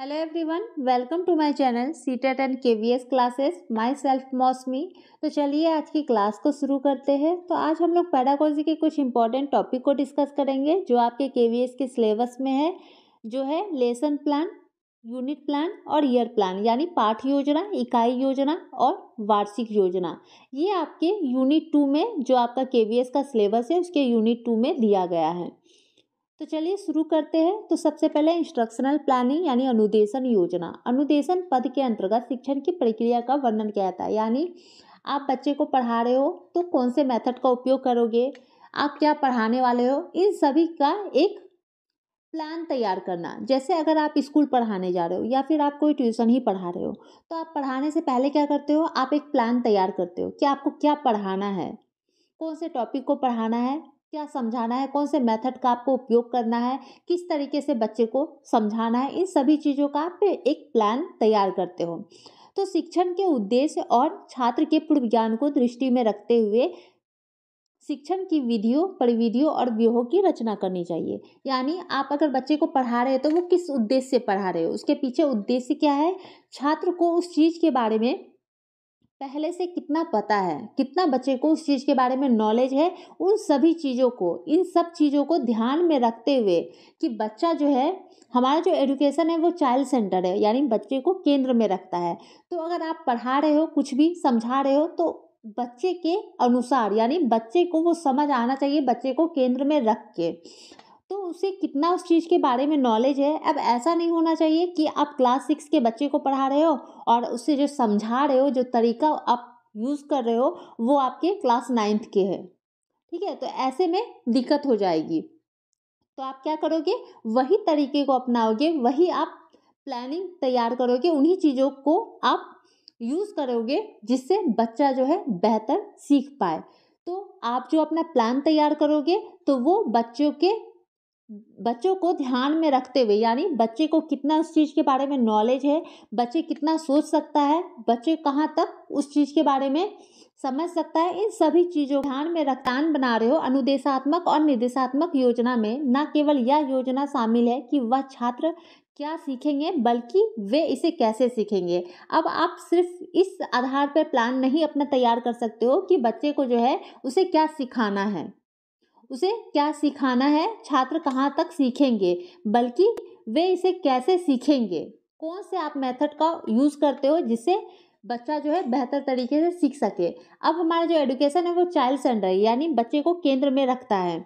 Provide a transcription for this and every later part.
hello everyone welcome to my channel C TET and K V S classes myself Mousumi तो चलिए आज की class को शुरू करते हैं तो आज हम लोग पैडागोजी के कुछ इंपॉर्टेंट टॉपिक को डिस्कस करेंगे जो आपके के वी एस के सिलेबस में है जो है लेसन प्लान यूनिट प्लान और ईयर प्लान यानी पाठ योजना इकाई योजना और वार्षिक योजना ये आपके यूनिट टू में जो आपका के वी एस का सिलेबस है उसके यूनिट टू में दिया गया है तो चलिए शुरू करते हैं तो सबसे पहले इंस्ट्रक्शनल प्लानिंग यानी अनुदेशन योजना अनुदेशन पद के अंतर्गत शिक्षण की प्रक्रिया का वर्णन किया जाता है यानी आप बच्चे को पढ़ा रहे हो तो कौन से मेथड का उपयोग करोगे आप क्या पढ़ाने वाले हो इन सभी का एक प्लान तैयार करना जैसे अगर आप स्कूल पढ़ाने जा रहे हो या फिर आप कोई ट्यूशन ही पढ़ा रहे हो तो आप पढ़ाने से पहले क्या करते हो आप एक प्लान तैयार करते हो कि आपको क्या पढ़ाना है कौन से टॉपिक को पढ़ाना है क्या समझाना है कौन से मेथड का आपको उपयोग करना है किस तरीके से बच्चे को समझाना है इन सभी चीज़ों का आप एक प्लान तैयार करते हो तो शिक्षण के उद्देश्य और छात्र के पूर्व ज्ञान को दृष्टि में रखते हुए शिक्षण की विधियों परिविधियों और व्यूहों की रचना करनी चाहिए यानी आप अगर बच्चे को पढ़ा रहे हो तो वो किस उद्देश्य से पढ़ा रहे हो उसके पीछे उद्देश्य क्या है छात्र को उस चीज़ के बारे में पहले से कितना पता है कितना बच्चे को उस चीज़ के बारे में नॉलेज है उन सभी चीज़ों को इन सब चीज़ों को ध्यान में रखते हुए कि बच्चा जो है हमारा जो एजुकेशन है वो चाइल्ड सेंटर है यानी बच्चे को केंद्र में रखता है तो अगर आप पढ़ा रहे हो कुछ भी समझा रहे हो तो बच्चे के अनुसार यानी बच्चे को वो समझ आना चाहिए बच्चे को केंद्र में रख के तो उसे कितना उस चीज़ के बारे में नॉलेज है अब ऐसा नहीं होना चाहिए कि आप क्लास सिक्स के बच्चे को पढ़ा रहे हो और उसे जो समझा रहे हो जो तरीका आप यूज़ कर रहे हो वो आपके क्लास नाइन्थ के है ठीक है तो ऐसे में दिक्कत हो जाएगी तो आप क्या करोगे वही तरीके को अपनाओगे वही आप प्लानिंग तैयार करोगे उन्हीं चीज़ों को आप यूज़ करोगे जिससे बच्चा जो है बेहतर सीख पाए तो आप जो अपना प्लान तैयार करोगे तो वो बच्चों के बच्चों को ध्यान में रखते हुए यानी बच्चे को कितना उस चीज़ के बारे में नॉलेज है बच्चे कितना सोच सकता है बच्चे कहाँ तक उस चीज़ के बारे में समझ सकता है इन सभी चीज़ों ध्यान में रक्तान बना रहे हो अनुदेशात्मक और निर्देशात्मक योजना में न केवल यह योजना शामिल है कि वह छात्र क्या सीखेंगे बल्कि वे इसे कैसे सीखेंगे अब आप सिर्फ इस आधार पर प्लान नहीं अपना तैयार कर सकते हो कि बच्चे को जो है उसे क्या सिखाना है उसे क्या सिखाना है छात्र कहाँ तक सीखेंगे बल्कि वे इसे कैसे सीखेंगे कौन से आप मेथड का यूज़ करते हो जिससे बच्चा जो है बेहतर तरीके से सीख सके अब हमारा जो एडुकेशन है वो चाइल्ड सेंटर यानी बच्चे को केंद्र में रखता है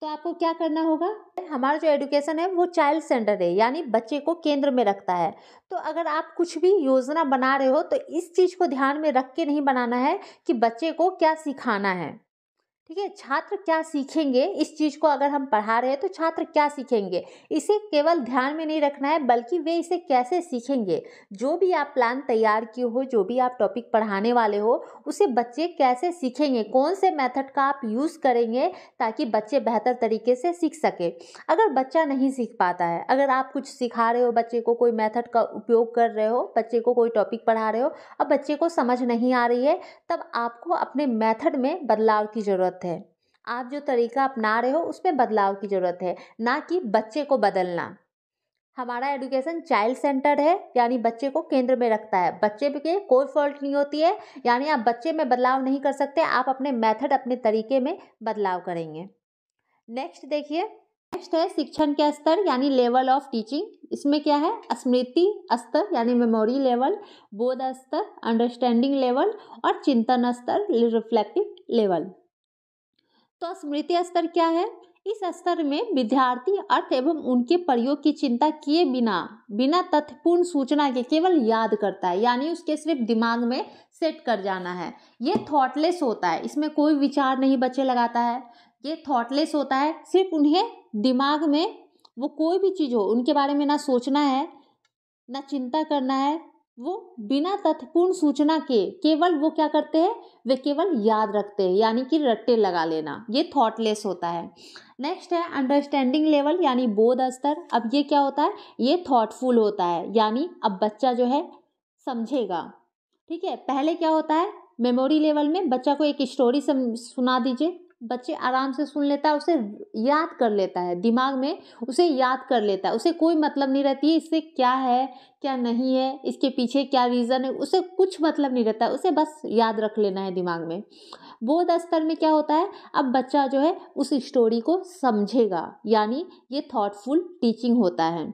तो आपको क्या करना होगा हमारा जो एडुकेशन है वो चाइल्ड सेंटर है यानी बच्चे को केंद्र में रखता है तो अगर आप कुछ भी योजना बना रहे हो तो इस चीज़ को ध्यान में रख के नहीं बनाना है कि बच्चे को क्या सिखाना है ठीक है छात्र क्या सीखेंगे इस चीज़ को अगर हम पढ़ा रहे हैं तो छात्र क्या सीखेंगे इसे केवल ध्यान में नहीं रखना है बल्कि वे इसे कैसे सीखेंगे जो भी आप प्लान तैयार किए हो जो भी आप टॉपिक पढ़ाने वाले हो उसे बच्चे कैसे सीखेंगे कौन से मेथड का आप यूज़ करेंगे ताकि बच्चे बेहतर तरीके से सीख सके अगर बच्चा नहीं सीख पाता है अगर आप कुछ सिखा रहे हो बच्चे को कोई मैथड का उपयोग कर रहे हो बच्चे को कोई टॉपिक पढ़ा रहे हो और बच्चे को समझ नहीं आ रही है तब आपको अपने मैथड में बदलाव की ज़रूरत ज़रूरत है आप जो तरीका अपना रहे हो उसमें बदलाव की ज़रूरत है ना कि बच्चे को बदलना हमारा एडुकेशन चाइल्ड सेंटर है यानी बच्चे को केंद्र में रखता है बच्चे के कोई फॉल्ट नहीं होती है यानी आप बच्चे में बदलाव नहीं कर सकते आप अपने मेथड अपने तरीके में बदलाव करेंगे नेक्स्ट देखिए नेक्स्ट है शिक्षण के स्तर यानी लेवल ऑफ टीचिंग इसमें क्या है स्मृति स्तर यानी मेमोरी लेवल बोध स्तर अंडरस्टैंडिंग लेवल और चिंतन स्तर रिफ्लेक्टिव लेवल तो स्मृति स्तर क्या है इस स्तर में विद्यार्थी अर्थ एवं उनके प्रयोग की चिंता किए बिना बिना तथ्यपूर्ण सूचना के केवल याद करता है यानी उसके सिर्फ दिमाग में सेट कर जाना है ये थॉटलेस होता है इसमें कोई विचार नहीं बच्चे लगाता है ये थॉटलेस होता है सिर्फ उन्हें दिमाग में वो कोई भी चीज़ हो उनके बारे में ना सोचना है ना चिंता करना है वो बिना तथ्यपूर्ण सूचना के केवल वो क्या करते हैं वे केवल याद रखते हैं यानी कि रट्टे लगा लेना ये थॉटलेस होता है नेक्स्ट है अंडरस्टैंडिंग लेवल यानी बोध स्तर अब ये क्या होता है ये थॉटफुल होता है यानी अब बच्चा जो है समझेगा ठीक है पहले क्या होता है मेमोरी लेवल में बच्चा को एक स्टोरी सुना दीजिए बच्चे आराम से सुन लेता है उसे याद कर लेता है दिमाग में उसे याद कर लेता है उसे कोई मतलब नहीं रहती है इससे क्या है क्या नहीं है इसके पीछे क्या रीज़न है उसे कुछ मतलब नहीं रहता है उसे बस याद रख लेना है दिमाग में बोध स्तर में क्या होता है अब बच्चा जो है उस स्टोरी को समझेगा यानी ये थॉटफुल टीचिंग होता है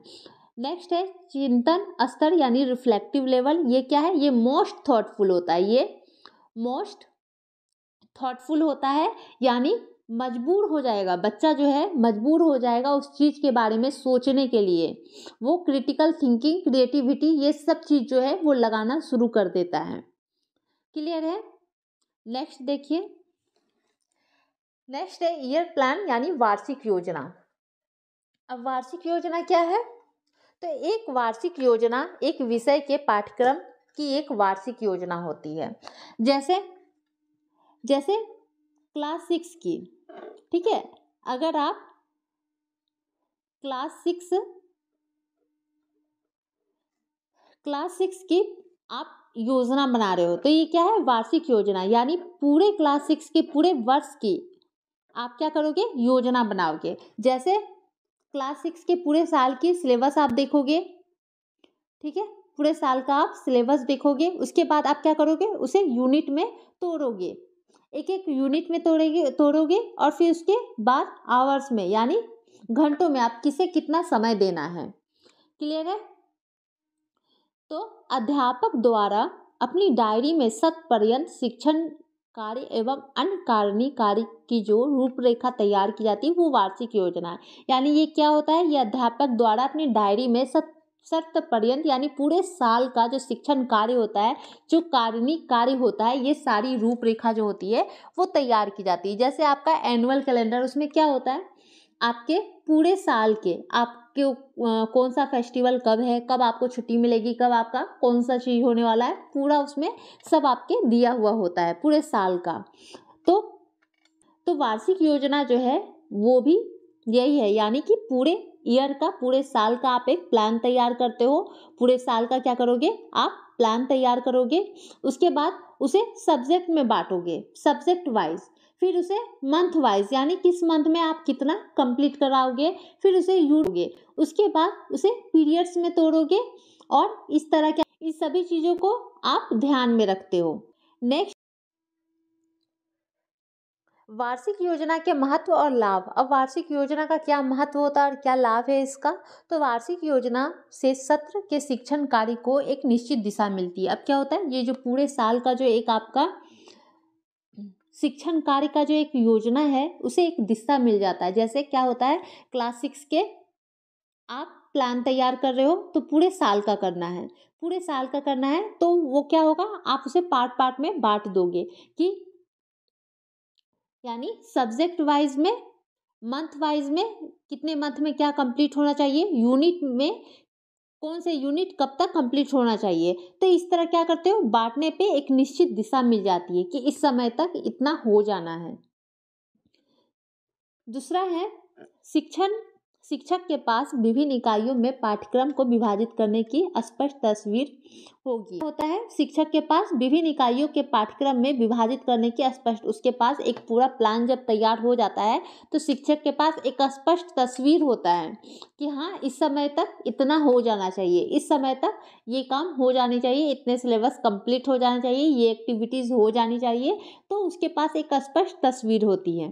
नेक्स्ट है चिंतन स्तर यानी रिफ्लेक्टिव लेवल ये क्या है ये मोस्ट थॉटफुल होता है ये मोस्ट थॉटफुल होता है यानी मजबूर हो जाएगा बच्चा जो है मजबूर हो जाएगा उस चीज़ के बारे में सोचने के लिए वो क्रिटिकल थिंकिंग क्रिएटिविटी ये सब चीज़ जो है वो लगाना शुरू कर देता है क्लियर है नेक्स्ट देखिए नेक्स्ट है ईयर प्लान यानी वार्षिक योजना अब वार्षिक योजना क्या है तो एक वार्षिक योजना एक विषय के पाठ्यक्रम की एक वार्षिक योजना होती है जैसे जैसे क्लास सिक्स की ठीक है अगर आप क्लास सिक्स क्लास सिक्स की आप योजना बना रहे हो तो ये क्या है वार्षिक योजना यानी पूरे क्लास सिक्स के पूरे वर्ष की आप क्या करोगे योजना बनाओगे जैसे क्लास सिक्स के पूरे साल की सिलेबस आप देखोगे ठीक है पूरे साल का आप सिलेबस देखोगे उसके बाद आप क्या करोगे उसे यूनिट में तोड़ोगे एक एक यूनिट में तोड़ेंगे तोड़ोगे और फिर उसके बाद आवर्स में यानी घंटों में आप किसे कितना समय देना है क्लियर है तो अध्यापक द्वारा अपनी डायरी में सत पर्यंत शिक्षण कार्य एवं अन्य कारणी कार्य की जो रूपरेखा तैयार की जाती है वो वार्षिक योजना है यानी ये क्या होता है ये अध्यापक द्वारा अपनी डायरी में सत सत्र पर्यंत यानी पूरे साल का जो शिक्षण कार्य होता है जो कारिणी कार्य होता है ये सारी रूपरेखा जो होती है वो तैयार की जाती है जैसे आपका एनुअल कैलेंडर उसमें क्या होता है आपके पूरे साल के आपके कौन सा फेस्टिवल कब है कब आपको छुट्टी मिलेगी कब आपका कौन सा चीज़ होने वाला है पूरा उसमें सब आपके दिया हुआ होता है पूरे साल का तो तो वार्षिक योजना जो है वो भी यही है यानी कि पूरे ईयर का पूरे साल का आप एक प्लान तैयार करते हो पूरे साल का क्या करोगे आप प्लान तैयार करोगे उसके बाद उसे सब्जेक्ट में बांटोगे सब्जेक्ट वाइज फिर उसे मंथ वाइज यानी किस मंथ में आप कितना कंप्लीट कराओगे फिर उसे यूड़ोगे उसके बाद उसे पीरियड्स में तोड़ोगे और इस तरह के इस सभी चीज़ों को आप ध्यान में रखते हो नेक्स्ट वार्षिक योजना के महत्व और लाभ अब वार्षिक योजना का क्या महत्व होता है और क्या लाभ है इसका तो वार्षिक योजना से सत्र के शिक्षण कार्य को एक निश्चित दिशा मिलती है अब क्या होता है ये जो पूरे साल का जो एक आपका शिक्षण कार्य का जो एक योजना है उसे एक दिशा मिल जाता है जैसे क्या होता है क्लास सिक्स के आप प्लान तैयार कर रहे हो तो पूरे साल का करना है पूरे साल का करना है तो वो क्या होगा आप उसे पार्ट पार्ट में बांट दोगे कि यानी सब्जेक्ट वाइज में मंथ वाइज में कितने मंथ में क्या कंप्लीट होना चाहिए यूनिट में कौन से यूनिट कब तक कंप्लीट होना चाहिए तो इस तरह क्या करते हो बांटने पे एक निश्चित दिशा मिल जाती है कि इस समय तक इतना हो जाना है दूसरा है शिक्षण शिक्षक के पास विभिन्न इकाइयों में पाठ्यक्रम को विभाजित करने की स्पष्ट तस्वीर होगी होता है शिक्षक के पास विभिन्न इकाइयों के पाठ्यक्रम में विभाजित करने की स्पष्ट उसके पास एक पूरा प्लान जब तैयार हो जाता है तो शिक्षक के पास एक स्पष्ट तस्वीर होता है कि हाँ इस समय तक इतना हो जाना चाहिए इस समय तक ये काम हो जानी चाहिए इतने सिलेबस कंप्लीट हो जाना चाहिए ये एक्टिविटीज़ हो जानी चाहिए तो उसके पास एक स्पष्ट तस्वीर होती है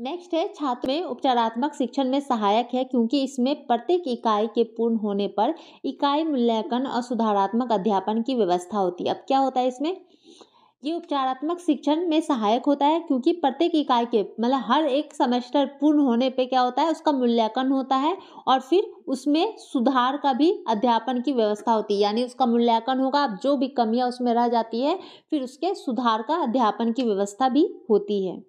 नेक्स्ट है छात्र में उपचारात्मक शिक्षण में सहायक है क्योंकि इसमें प्रत्येक इकाई के पूर्ण होने पर इकाई मूल्यांकन और सुधारात्मक अध्यापन की व्यवस्था होती है अब क्या होता है इसमें ये उपचारात्मक शिक्षण में सहायक होता है क्योंकि प्रत्येक इकाई के मतलब हर एक सेमेस्टर पूर्ण होने पे क्या होता है उसका मूल्यांकन होता है और फिर उसमें सुधार का भी अध्यापन की व्यवस्था होती है यानी उसका मूल्यांकन होगा अब जो भी कमियां उसमें रह जाती है फिर उसके सुधार का अध्यापन की व्यवस्था भी होती है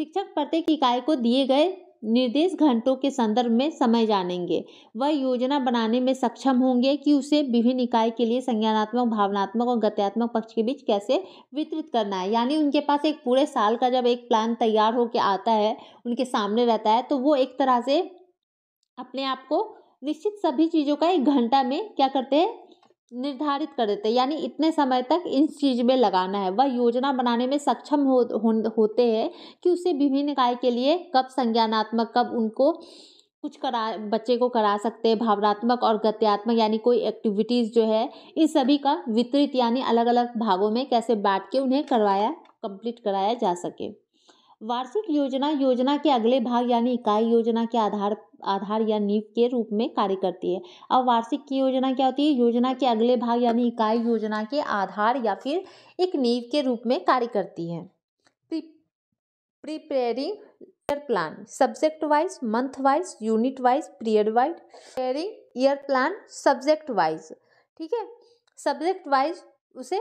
शिक्षक प्रत्येक इकाई को दिए गए निर्देश घंटों के संदर्भ में समय जानेंगे वह योजना बनाने में सक्षम होंगे कि उसे विभिन्न इकाई के लिए संज्ञानात्मक भावनात्मक और गत्यात्मक पक्ष के बीच कैसे वितरित करना है यानी उनके पास एक पूरे साल का जब एक प्लान तैयार होकर आता है उनके सामने रहता है तो वो एक तरह से अपने आप को निश्चित सभी चीज़ों का एक घंटा में क्या करते हैं निर्धारित कर देते हैं यानी इतने समय तक इन चीज में लगाना है वह योजना बनाने में सक्षम हो, हो होते हैं कि उसे विभिन्न कार्य के लिए कब संज्ञानात्मक कब उनको कुछ करा बच्चे को करा सकते हैं भावनात्मक और गत्यात्मक यानी कोई एक्टिविटीज़ जो है इन सभी का वितरित यानी अलग अलग भागों में कैसे बांट के उन्हें करवाया कंप्लीट कराया जा सके वार्षिक योजना योजना के अगले भाग यानी इकाई योजना के आधार आधार या नींव के रूप में कार्य करती है अब वार्षिक की योजना क्या होती है योजना के अगले भाग यानी इकाई योजना के आधार या फिर एक नींव के रूप में कार्य करती है preparing year plan subject wise month wise unit wise period wise preparing year plan subject wise ठीक है सब्जेक्ट वाइज उसे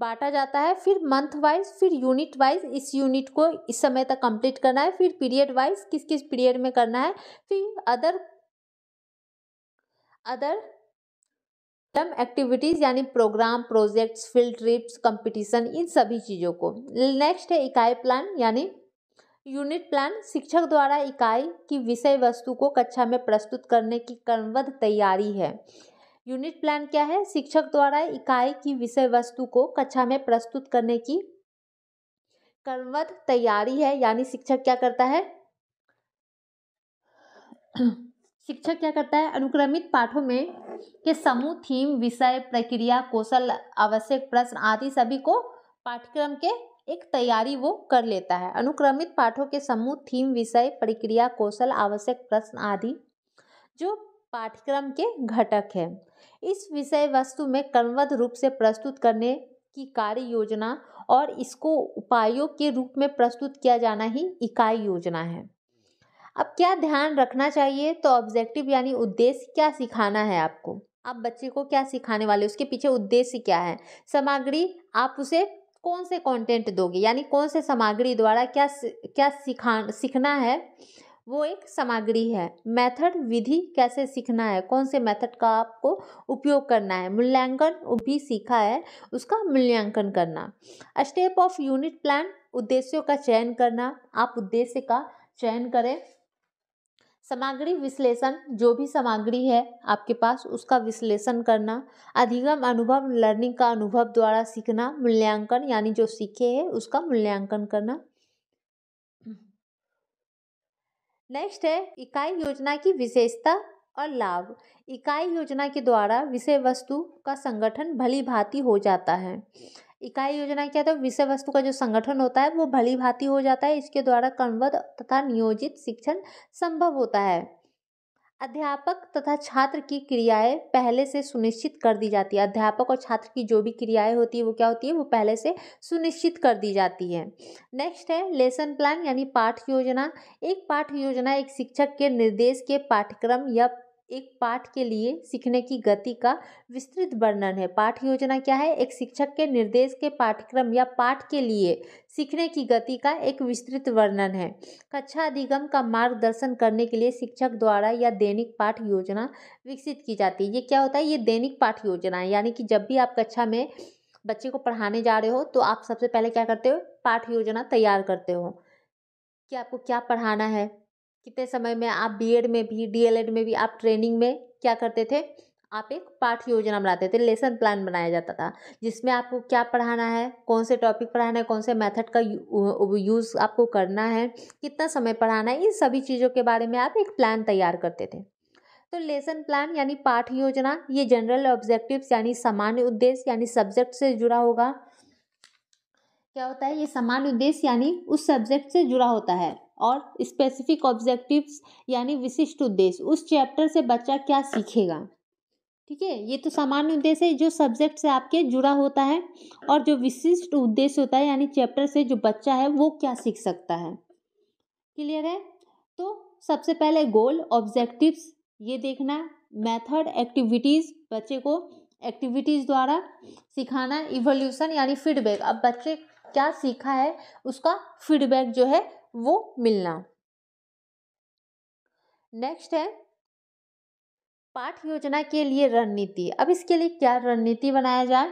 बांटा जाता है फिर मंथ वाइज फिर यूनिट वाइज इस यूनिट को इस समय तक कंप्लीट करना है फिर पीरियड वाइज किस किस पीरियड में करना है फिर अदर अदर टर्म एक्टिविटीज़ यानी program projects field trips competition इन सभी चीज़ों को नेक्स्ट है इकाई प्लान यानी यूनिट प्लान शिक्षक द्वारा इकाई की विषय वस्तु को कक्षा में प्रस्तुत करने की क्रमबद्ध तैयारी है यूनिट प्लान क्या है शिक्षक द्वारा इकाई की विषय वस्तु को कक्षा में प्रस्तुत करने की क्रमबद्ध तैयारी है यानी शिक्षक क्या करता है शिक्षक क्या करता है अनुक्रमित पाठों में के समूह थीम विषय प्रक्रिया कौशल आवश्यक प्रश्न आदि सभी को पाठ्यक्रम के एक तैयारी वो कर लेता है अनुक्रमित पाठों के समूह थीम विषय प्रक्रिया कौशल आवश्यक प्रश्न आदि जो पाठ्यक्रम के घटक हैं इस विषय वस्तु में क्रमबद्ध रूप से प्रस्तुत करने की कार्य योजना और इसको उपायों के रूप में प्रस्तुत किया जाना ही इकाई योजना है अब क्या ध्यान रखना चाहिए तो ऑब्जेक्टिव यानी उद्देश्य क्या सिखाना है आपको आप बच्चे को क्या सिखाने वाले उसके पीछे उद्देश्य क्या है सामग्री आप उसे कौन से कंटेंट दोगे यानी कौन से सामग्री द्वारा क्या क्या सिखा सीखना है वो एक सामग्री है मेथड विधि कैसे सीखना है कौन से मेथड का आपको उपयोग करना है मूल्यांकन भी सीखा है उसका मूल्यांकन करना स्टेप ऑफ यूनिट प्लान उद्देश्यों का चयन करना आप उद्देश्य का चयन करें सामग्री विश्लेषण जो भी सामग्री है आपके पास उसका विश्लेषण करना अधिगम अनुभव लर्निंग का अनुभव द्वारा सीखना मूल्यांकन यानी जो सीखे है उसका मूल्यांकन करना नेक्स्ट है इकाई योजना की विशेषता और लाभ इकाई योजना के द्वारा विषय वस्तु का संगठन भली भांति हो जाता है इकाई योजना क्या था तो विषय वस्तु का जो संगठन होता है वो भली भांति हो जाता है इसके द्वारा क्रमबद्ध तथा नियोजित शिक्षण संभव होता है अध्यापक तथा छात्र की क्रियाएं पहले से सुनिश्चित कर दी जाती है अध्यापक और छात्र की जो भी क्रियाएं होती है वो क्या होती है वो पहले से सुनिश्चित कर दी जाती है नेक्स्ट है लेसन प्लान यानी पाठ योजना एक पाठ योजना एक शिक्षक के निर्देश के पाठ्यक्रम या एक पाठ के लिए सीखने की गति का विस्तृत वर्णन है पाठ योजना क्या है एक शिक्षक के निर्देश के पाठ्यक्रम या पाठ के लिए सीखने की गति का एक विस्तृत वर्णन है कक्षा अधिगम का मार्गदर्शन करने के लिए शिक्षक द्वारा या दैनिक पाठ योजना विकसित की जाती है ये क्या होता है ये दैनिक पाठ योजना है यानी कि जब भी आप कक्षा में बच्चे को पढ़ाने जा रहे हो तो आप सबसे पहले क्या करते हो पाठ योजना तैयार करते हो कि आपको क्या पढ़ाना है कितने समय में आप बीएड में भी डीएलएड में भी आप ट्रेनिंग में क्या करते थे आप एक पाठ योजना बनाते थे लेसन प्लान बनाया जाता था जिसमें आपको क्या पढ़ाना है कौन से टॉपिक पढ़ाना है कौन से मेथड का यूज़ आपको करना है कितना समय पढ़ाना है इन सभी चीज़ों के बारे में आप एक प्लान तैयार करते थे तो लेसन प्लान यानी पाठ योजना ये जनरल ऑब्जेक्टिव्स यानी सामान्य उद्देश्य यानी सब्जेक्ट से जुड़ा होगा क्या होता है ये सामान्य उद्देश्य यानी उस सब्जेक्ट से जुड़ा होता है और स्पेसिफिक ऑब्जेक्टिव्स यानी विशिष्ट उद्देश्य उस चैप्टर से बच्चा क्या सीखेगा ठीक है ये तो सामान्य उद्देश्य है जो सब्जेक्ट से आपके जुड़ा होता है और जो विशिष्ट उद्देश्य होता है यानी चैप्टर से जो बच्चा है वो क्या सीख सकता है क्लियर है तो सबसे पहले गोल ऑब्जेक्टिव्स ये देखना मेथड एक्टिविटीज़ बच्चे को एक्टिविटीज़ द्वारा सिखाना इवोल्यूशन यानी फीडबैक अब बच्चे क्या सीखा है उसका फीडबैक जो है वो मिलना नेक्स्ट है पाठ योजना के लिए रणनीति अब इसके लिए क्या रणनीति बनाया जाए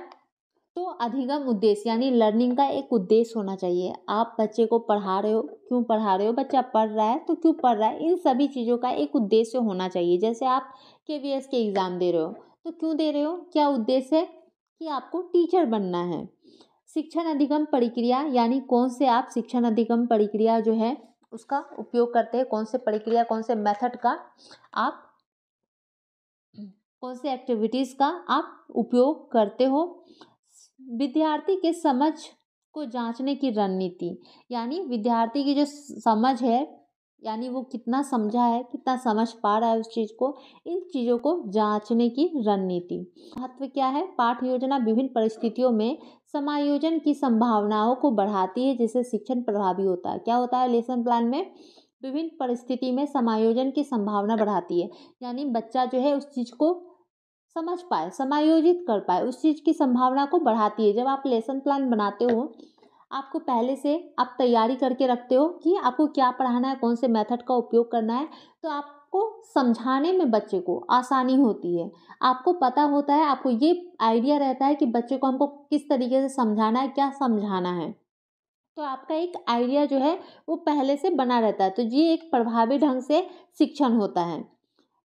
तो अधिगम उद्देश्य यानी लर्निंग का एक उद्देश्य होना चाहिए आप बच्चे को पढ़ा रहे हो क्यों पढ़ा रहे हो बच्चा पढ़ रहा है तो क्यों पढ़ रहा है इन सभी चीज़ों का एक उद्देश्य होना चाहिए जैसे आप के के एग्ज़ाम दे रहे हो तो क्यों दे रहे हो क्या उद्देश्य है कि आपको टीचर बनना है शिक्षण अधिगम प्रक्रिया यानी कौन से आप शिक्षण अधिगम प्रक्रिया जो है उसका उपयोग करते हैं कौन से प्रक्रिया कौन से मेथड का आप कौन से एक्टिविटीज़ का आप उपयोग करते हो विद्यार्थी के समझ को जांचने की रणनीति यानी विद्यार्थी की जो समझ है यानी वो कितना समझा है कितना समझ पा रहा है उस चीज़ को इन चीज़ों को जांचने की रणनीति महत्व क्या है पाठ योजना विभिन्न परिस्थितियों में समायोजन की संभावनाओं को बढ़ाती है जिससे शिक्षण प्रभावी होता है क्या होता है लेसन प्लान में विभिन्न परिस्थिति में समायोजन की संभावना बढ़ाती है यानी बच्चा जो है उस चीज़ को समझ पाए समायोजित कर पाए उस चीज़ की संभावना को बढ़ाती है जब आप लेसन प्लान बनाते हो आपको पहले से आप तैयारी करके रखते हो कि आपको क्या पढ़ाना है कौन से मेथड का उपयोग करना है तो आपको समझाने में बच्चे को आसानी होती है आपको पता होता है आपको ये आइडिया रहता है कि बच्चे को हमको किस तरीके से समझाना है क्या समझाना है तो आपका एक आइडिया जो है वो पहले से बना रहता है तो ये एक प्रभावी ढंग से शिक्षण होता है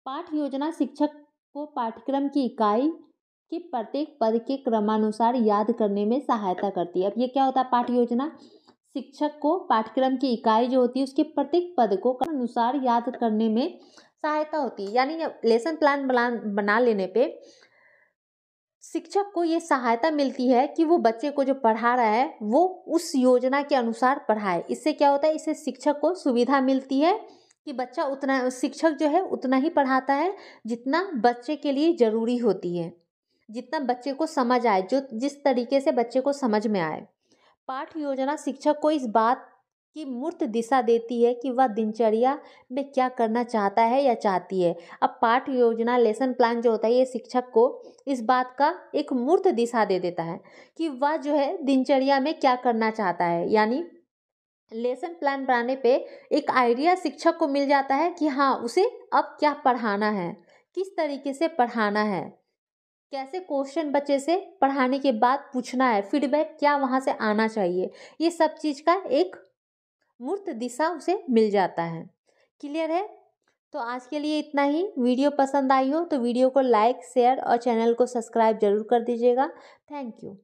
पाठ योजना शिक्षक को पाठ्यक्रम की इकाई कि प्रत्येक पद के क्रमानुसार याद करने में सहायता करती है अब ये क्या होता है पाठ योजना शिक्षक को पाठ्यक्रम की इकाई जो होती है उसके प्रत्येक पद को अनुसार याद करने में सहायता होती है यानी लेसन प्लान बना बना लेने पे शिक्षक को ये सहायता मिलती है कि वो बच्चे को जो पढ़ा रहा है वो उस योजना के अनुसार पढ़ाए इससे क्या होता है इससे शिक्षक को सुविधा मिलती है कि बच्चा उतना शिक्षक जो है उतना ही पढ़ाता है जितना बच्चे के लिए ज़रूरी होती है जितना बच्चे को समझ आए जो जिस तरीके से बच्चे को समझ में आए पाठ योजना शिक्षक को इस बात की मूर्त दिशा देती है कि वह दिनचर्या में क्या करना चाहता है या चाहती है अब पाठ योजना लेसन प्लान जो होता है ये शिक्षक को इस बात का एक मूर्त दिशा दे देता है कि वह जो है दिनचर्या में क्या करना चाहता है यानी लेसन प्लान बनाने पे एक आइडिया शिक्षक को मिल जाता है कि हाँ उसे अब क्या पढ़ाना है किस तरीके से पढ़ाना है कैसे क्वेश्चन बच्चे से पढ़ाने के बाद पूछना है फीडबैक क्या वहाँ से आना चाहिए ये सब चीज़ का एक मूर्त दिशा उसे मिल जाता है क्लियर है तो आज के लिए इतना ही वीडियो पसंद आई हो तो वीडियो को लाइक शेयर और चैनल को सब्सक्राइब जरूर कर दीजिएगा थैंक यू